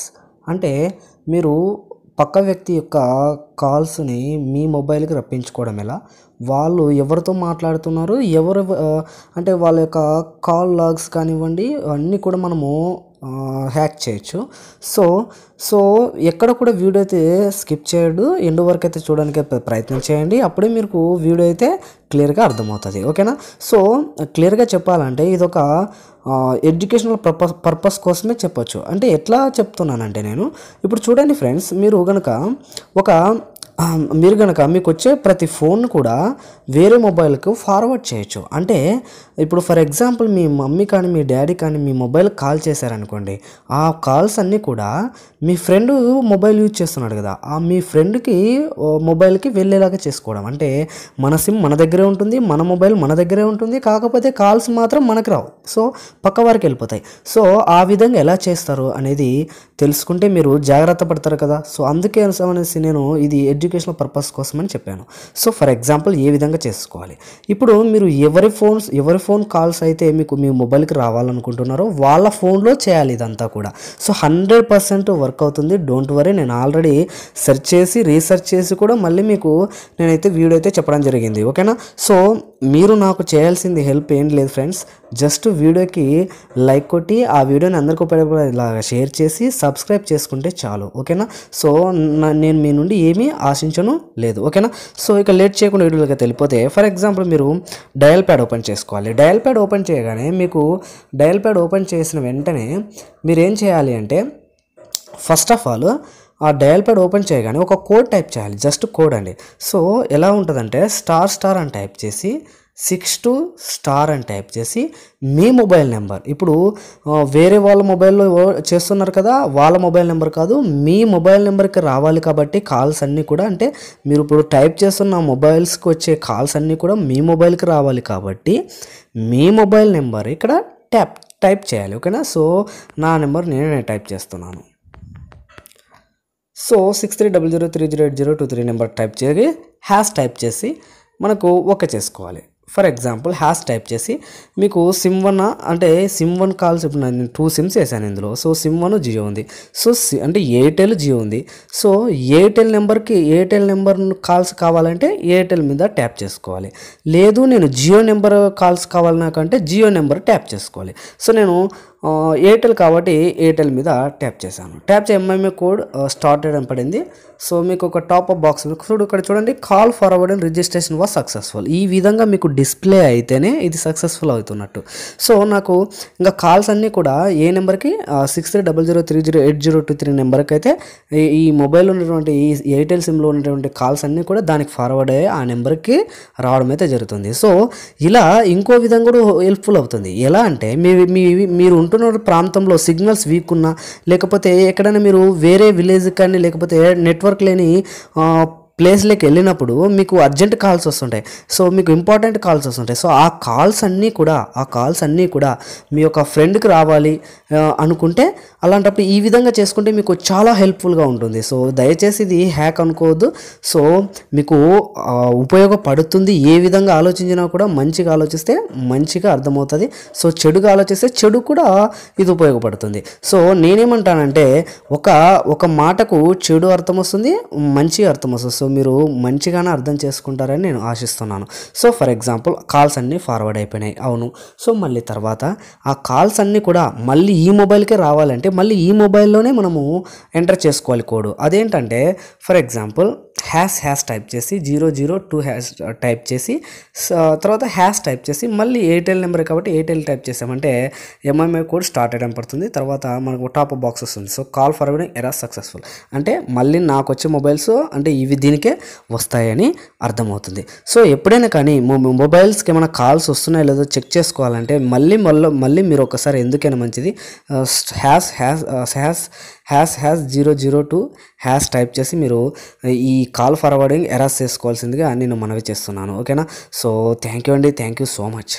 calls అంటే మీరు పక్క వ్యక్తి యొక్క కాల్స్ని మీ మొబైల్కి రప్పించుకోవడం ఎలా వాళ్ళు ఎవరితో మాట్లాడుతున్నారు ఎవరు అంటే వాళ్ళ యొక్క కాల్ లాగ్స్ కానివ్వండి అన్నీ కూడా మనము హ్యాక్ చేయొచ్చు సో సో ఎక్కడ కూడా వీడియో అయితే స్కిప్ చేయడు ఎండు వరకు అయితే చూడడానికి ప్రయత్నం చేయండి అప్పుడే మీకు వీడియో అయితే క్లియర్గా అర్థమవుతుంది ఓకేనా సో క్లియర్గా చెప్పాలంటే ఇదొక ఎడ్యుకేషనల్ పర్పస్ పర్పస్ కోసమే చెప్పొచ్చు అంటే ఎట్లా చెప్తున్నానంటే నేను ఇప్పుడు చూడండి ఫ్రెండ్స్ మీరు కనుక ఒక మీరు కనుక మీకు వచ్చే ప్రతి ఫోన్ కూడా వేరే మొబైల్కు ఫార్వర్డ్ చేయొచ్చు అంటే ఇప్పుడు ఫర్ ఎగ్జాంపుల్ మీ మమ్మీ కానీ మీ డాడీ కానీ మీ మొబైల్ కాల్ చేశారనుకోండి ఆ కాల్స్ అన్నీ కూడా మీ ఫ్రెండ్ మొబైల్ యూజ్ చేస్తున్నాడు కదా ఆ మీ ఫ్రెండ్కి మొబైల్కి వెళ్ళేలాగా చేసుకోవడం అంటే మన సిమ్ మన దగ్గరే ఉంటుంది మన మొబైల్ మన దగ్గరే ఉంటుంది కాకపోతే కాల్స్ మాత్రం మనకు రావు సో పక్క వారికి వెళ్ళిపోతాయి సో ఆ విధంగా ఎలా చేస్తారు అనేది తెలుసుకుంటే మీరు జాగ్రత్త పడతారు కదా సో అందుకే అనేసి నేను ఇది ఎడ్యుకేషనల్ పర్పస్ కోసం అని చెప్పాను సో ఫర్ ఎగ్జాంపుల్ ఏ విధంగా చేసుకోవాలి ఇప్పుడు మీరు ఎవరి ఫోన్స్ ఎవరి ఫోన్ కాల్స్ అయితే మీకు మీ మొబైల్కి రావాలనుకుంటున్నారో వాళ్ళ ఫోన్లో చేయాలి ఇదంతా కూడా సో హండ్రెడ్ పర్సెంట్ వర్క్ అవుతుంది డోంట్ వరీ నేను ఆల్రెడీ సెర్చ్ చేసి రీసెర్చ్ చేసి కూడా మళ్ళీ మీకు నేనైతే వీడియో అయితే చెప్పడం జరిగింది ఓకేనా సో మీరు నాకు చేయాల్సింది హెల్ప్ ఏం లేదు ఫ్రెండ్స్ జస్ట్ వీడియోకి లైక్ కొట్టి ఆ వీడియోని అందరికి ఉపయోగపడేలాగా షేర్ చేసి సబ్స్క్రైబ్ చేసుకుంటే చాలు ఓకేనా సో నేను మీ నుండి ఏమీ ఆశించను లేదు ఓకేనా సో ఇక లేట్ చేయకుండా వీడియోలకి తెలిపోతే ఫర్ ఎగ్జాంపుల్ మీరు డయల్ ప్యాడ్ ఓపెన్ చేసుకోవాలి డయల్ ప్యాడ్ ఓపెన్ చేయగానే మీకు డయల్ ప్యాడ్ ఓపెన్ చేసిన వెంటనే మీరు ఏం చేయాలి అంటే ఫస్ట్ ఆఫ్ ఆల్ ఆ డయల్ ప్యాడ్ ఓపెన్ చేయగానే ఒక కోడ్ టైప్ చేయాలి జస్ట్ కోడ్ అండి సో ఎలా ఉంటుందంటే స్టార్ స్టార్ అని టైప్ చేసి సిక్స్ టు స్టార్ అని టైప్ చేసి మీ మొబైల్ నెంబర్ ఇప్పుడు వేరే వాళ్ళ మొబైల్లో చేస్తున్నారు కదా వాళ్ళ మొబైల్ నెంబర్ కాదు మీ మొబైల్ నెంబర్కి రావాలి కాబట్టి కాల్స్ అన్నీ కూడా అంటే మీరు ఇప్పుడు టైప్ చేస్తున్న మొబైల్స్కి వచ్చే కాల్స్ అన్నీ కూడా మీ మొబైల్కి రావాలి కాబట్టి మీ మొబైల్ నెంబర్ ఇక్కడ ట్యాప్ టైప్ చేయాలి ఓకేనా సో నా నెంబర్ నేనే టైప్ చేస్తున్నాను so six three double zero three zero eight zero two three number type చేసి హ్యాష్ టైప్ చేసి మనకు ఓకే చేసుకోవాలి ఫర్ ఎగ్జాంపుల్ హ్యాష్ టైప్ చేసి మీకు సిమ్ వన్ అంటే సిమ్ వన్ కాల్స్ ఇప్పుడు నేను టూ సిమ్స్ వేసాను ఇందులో సో సిమ్ వన్ జియో ఉంది సో అంటే ఎయిర్టెల్ జియో ఉంది సో ఎయిర్టెల్ నెంబర్కి ఎయిర్టెల్ నెంబర్ కాల్స్ కావాలంటే ఎయిర్టెల్ మీద ట్యాప్ చేసుకోవాలి లేదు నేను జియో నెంబర్ కాల్స్ కావాలి నాకంటే జియో నెంబర్ ట్యాప్ చేసుకోవాలి సో నేను ఎయిర్టెల్ కాబట్టి ఎయిర్టెల్ మీద ట్యాప్ చేశాను ట్యాప్ చేయ ఎంఐఎంఏ కోడ్ స్టార్ట్ అయ్యడం పడింది సో మీకు ఒక టాప్ అప్ బాక్స్ చూడు ఇక్కడ చూడండి call forward and registration was successful ఈ విధంగా మీకు డిస్ప్లే అయితేనే ఇది సక్సెస్ఫుల్ అవుతున్నట్టు సో నాకు ఇంకా కాల్స్ అన్నీ కూడా ఏ నెంబర్కి six three double zero three zero eight zero two three నెంబర్కి అయితే ఈ మొబైల్లో ఉన్నటువంటి ఈ ఎయిర్టెల్ సిమ్లో ఉన్నటువంటి కాల్స్ అన్నీ కూడా దానికి ఫార్వర్డ్ అయ్యి ఆ నెంబర్కి రావడం అయితే జరుగుతుంది సో ఇలా ఇంకో విధంగా కూడా హెల్ప్ఫుల్ అవుతుంది ఎలా అంటే మీ మీరు ఉంటున్న ప్రాంతంలో సిగ్నల్స్ వీక్ ఉన్నా లేకపోతే ఎక్కడైనా మీరు వేరే విలేజ్ కానీ లేకపోతే నెట్వర్క్ లేని ప్లేస్లోకి వెళ్ళినప్పుడు మీకు అర్జెంట్ కాల్స్ వస్తుంటాయి సో మీకు ఇంపార్టెంట్ కాల్స్ వస్తుంటాయి సో ఆ కాల్స్ అన్నీ కూడా ఆ కాల్స్ అన్నీ కూడా మీ యొక్క ఫ్రెండ్కి రావాలి అనుకుంటే అలాంటప్పుడు ఈ విధంగా చేసుకుంటే మీకు చాలా హెల్ప్ఫుల్గా ఉంటుంది సో దయచేసి ఇది హ్యాక్ అనుకోవద్దు సో మీకు ఉపయోగపడుతుంది ఏ విధంగా ఆలోచించినా కూడా మంచిగా ఆలోచిస్తే మంచిగా అర్థమవుతుంది సో చెడుగా ఆలోచిస్తే చెడు కూడా ఇది ఉపయోగపడుతుంది సో నేనేమంటానంటే ఒక ఒక మాటకు చెడు అర్థం వస్తుంది మంచిగా అర్థం వస్తుంది మీరు మంచిగానే అర్థం చేసుకుంటారని నేను ఆశిస్తున్నాను సో ఫర్ ఎగ్జాంపుల్ కాల్స్ అన్నీ ఫార్వర్డ్ అయిపోయినాయి అవును సో మళ్ళీ తర్వాత ఆ కాల్స్ అన్నీ కూడా మళ్ళీ ఈ మొబైల్కే రావాలంటే మళ్ళీ ఈ మొబైల్లోనే మనము ఎంటర్ చేసుకోవాలి కోడ్ అదేంటంటే for example hash hash type చేసి zero zero two hash type చేసి తర్వాత హ్యాష్ టైప్ చేసి మళ్ళీ ఎయిర్టెల్ నెంబర్ కాబట్టి ఎయిర్టెల్ టైప్ చేసామంటే ఎంఐఎంఐ కోడ్ స్టార్ట్ అయ్యడం పడుతుంది తర్వాత మనకు టాప్ బాక్స్ వస్తుంది సో కాల్ ఫార్వర్డింగ్ ఎరా సక్సెస్ఫుల్ అంటే మళ్ళీ నాకు వచ్చే మొబైల్స్ అంటే ఇవి దీనికి మీకే వస్తాయని అర్థమవుతుంది సో ఎప్పుడైనా కానీ మొబైల్స్కి ఏమైనా కాల్స్ వస్తున్నాయో లేదో చెక్ చేసుకోవాలంటే మళ్ళీ మళ్ళీ మళ్ళీ మీరు ఒకసారి ఎందుకైనా మంచిది hash hash hash hash hash zero zero two hash type చేసి మీరు ఈ కాల్ ఫార్వర్డింగ్ ఎరాస్ చేసుకోవాల్సిందిగా నేను మనవి చేస్తున్నాను ఓకేనా సో థ్యాంక్ యూ అండి థ్యాంక్ యూ సో మచ్